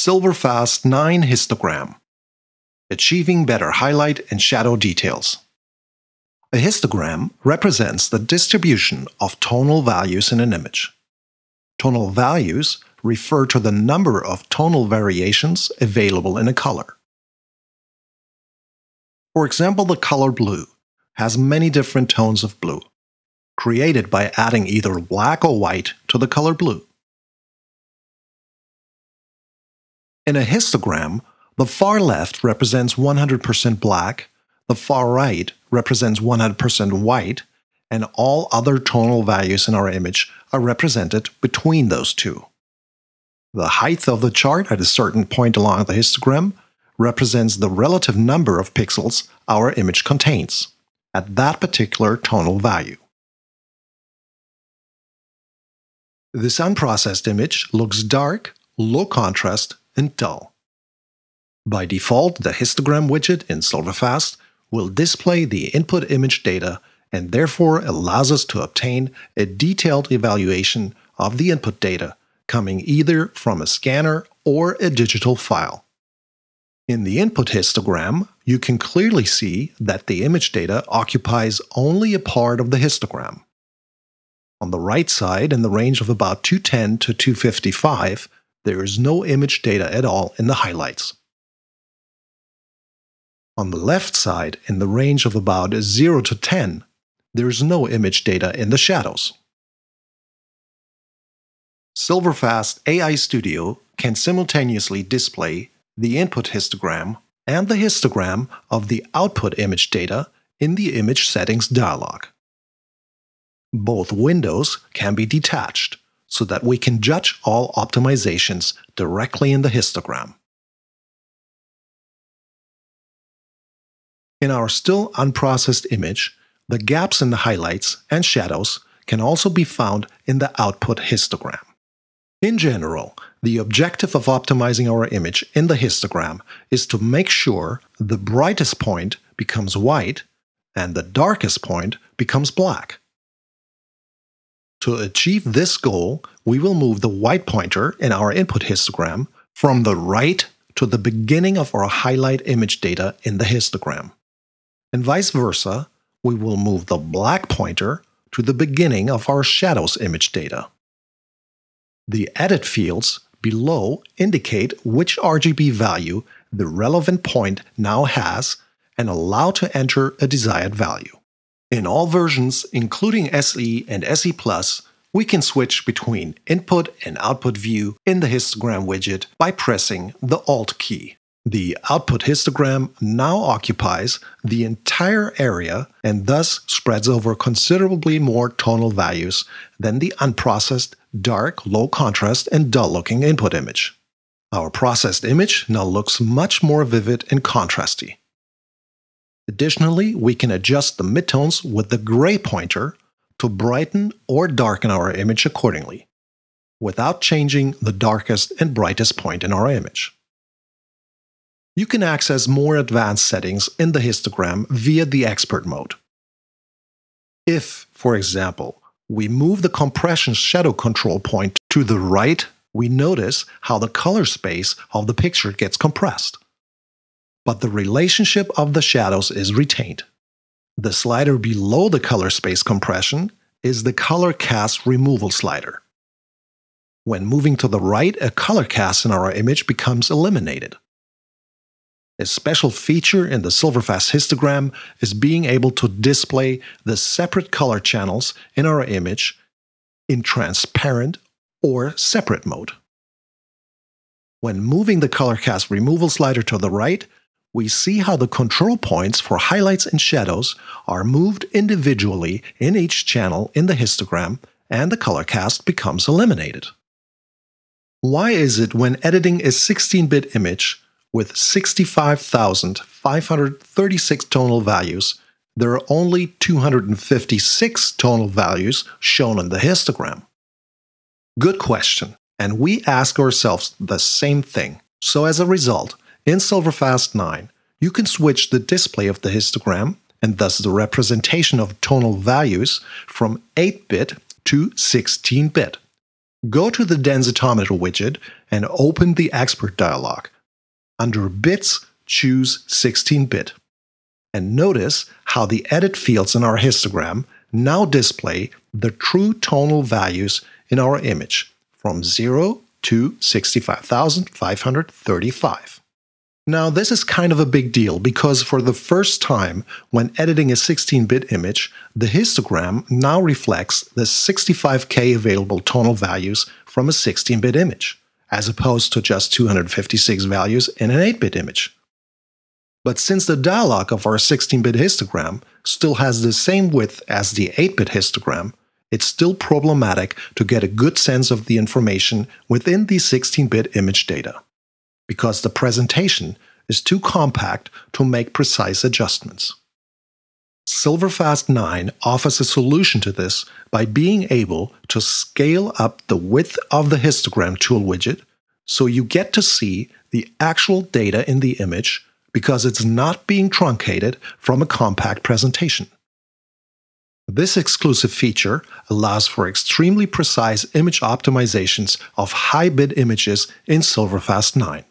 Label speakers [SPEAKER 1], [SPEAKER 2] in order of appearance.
[SPEAKER 1] SilverFast 9 histogram, achieving better highlight and shadow details. A histogram represents the distribution of tonal values in an image. Tonal values refer to the number of tonal variations available in a color. For example, the color blue has many different tones of blue, created by adding either black or white to the color blue. In a histogram, the far left represents 100% black, the far right represents 100% white, and all other tonal values in our image are represented between those two. The height of the chart at a certain point along the histogram represents the relative number of pixels our image contains at that particular tonal value. This unprocessed image looks dark, low contrast, and dull. By default, the histogram widget in SilverFast will display the input image data and therefore allows us to obtain a detailed evaluation of the input data coming either from a scanner or a digital file. In the input histogram, you can clearly see that the image data occupies only a part of the histogram. On the right side, in the range of about 210 to 255, there is no image data at all in the highlights. On the left side, in the range of about 0 to 10, there is no image data in the shadows. Silverfast AI Studio can simultaneously display the input histogram and the histogram of the output image data in the Image Settings dialog. Both windows can be detached so that we can judge all optimizations directly in the histogram. In our still unprocessed image, the gaps in the highlights and shadows can also be found in the output histogram. In general, the objective of optimizing our image in the histogram is to make sure the brightest point becomes white and the darkest point becomes black. To achieve this goal, we will move the white pointer in our input histogram from the right to the beginning of our highlight image data in the histogram. And vice versa, we will move the black pointer to the beginning of our shadows image data. The edit fields below indicate which RGB value the relevant point now has and allow to enter a desired value. In all versions, including SE and SE Plus, we can switch between input and output view in the histogram widget by pressing the Alt key. The output histogram now occupies the entire area and thus spreads over considerably more tonal values than the unprocessed, dark, low contrast, and dull looking input image. Our processed image now looks much more vivid and contrasty. Additionally, we can adjust the midtones with the gray pointer to brighten or darken our image accordingly, without changing the darkest and brightest point in our image. You can access more advanced settings in the histogram via the expert mode. If, for example, we move the compression shadow control point to the right, we notice how the color space of the picture gets compressed but the relationship of the shadows is retained. The slider below the color space compression is the color cast removal slider. When moving to the right, a color cast in our image becomes eliminated. A special feature in the Silverfast histogram is being able to display the separate color channels in our image in transparent or separate mode. When moving the color cast removal slider to the right, we see how the control points for highlights and shadows are moved individually in each channel in the histogram and the color cast becomes eliminated. Why is it when editing a 16-bit image with 65,536 tonal values, there are only 256 tonal values shown in the histogram? Good question, and we ask ourselves the same thing. So as a result, in Silverfast 9, you can switch the display of the histogram and thus the representation of tonal values from 8 bit to 16 bit. Go to the densitometer widget and open the expert dialog. Under bits, choose 16 bit. And notice how the edit fields in our histogram now display the true tonal values in our image from 0 to 65,535. Now, this is kind of a big deal because for the first time, when editing a 16 bit image, the histogram now reflects the 65K available tonal values from a 16 bit image, as opposed to just 256 values in an 8 bit image. But since the dialog of our 16 bit histogram still has the same width as the 8 bit histogram, it's still problematic to get a good sense of the information within the 16 bit image data because the presentation is too compact to make precise adjustments. Silverfast 9 offers a solution to this by being able to scale up the width of the histogram tool widget so you get to see the actual data in the image because it's not being truncated from a compact presentation. This exclusive feature allows for extremely precise image optimizations of high bit images in Silverfast 9.